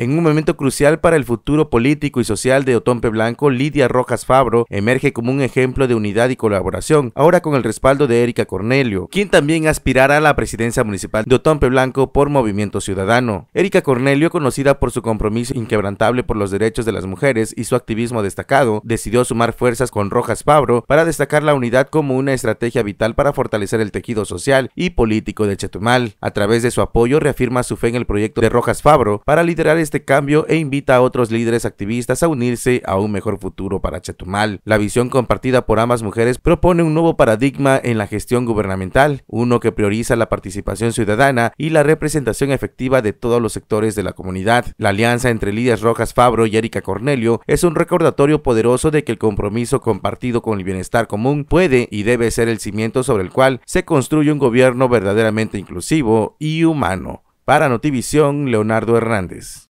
En un momento crucial para el futuro político y social de Otompe Blanco, Lidia Rojas Fabro emerge como un ejemplo de unidad y colaboración, ahora con el respaldo de Erika Cornelio, quien también aspirará a la presidencia municipal de Otompe Blanco por Movimiento Ciudadano. Erika Cornelio, conocida por su compromiso inquebrantable por los derechos de las mujeres y su activismo destacado, decidió sumar fuerzas con Rojas Fabro para destacar la unidad como una estrategia vital para fortalecer el tejido social y político de Chetumal. A través de su apoyo reafirma su fe en el proyecto de Rojas Fabro para liderar este cambio e invita a otros líderes activistas a unirse a un mejor futuro para Chetumal. La visión compartida por ambas mujeres propone un nuevo paradigma en la gestión gubernamental, uno que prioriza la participación ciudadana y la representación efectiva de todos los sectores de la comunidad. La alianza entre Líderes Rojas Fabro y Erika Cornelio es un recordatorio poderoso de que el compromiso compartido con el bienestar común puede y debe ser el cimiento sobre el cual se construye un gobierno verdaderamente inclusivo y humano. Para Notivisión, Leonardo Hernández.